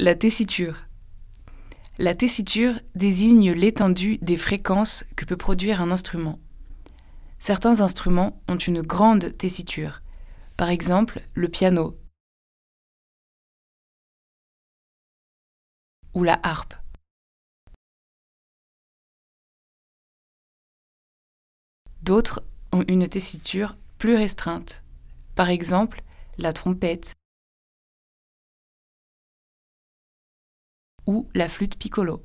La tessiture. La tessiture désigne l'étendue des fréquences que peut produire un instrument. Certains instruments ont une grande tessiture, par exemple le piano ou la harpe. D'autres ont une tessiture plus restreinte, par exemple la trompette ou la flûte piccolo.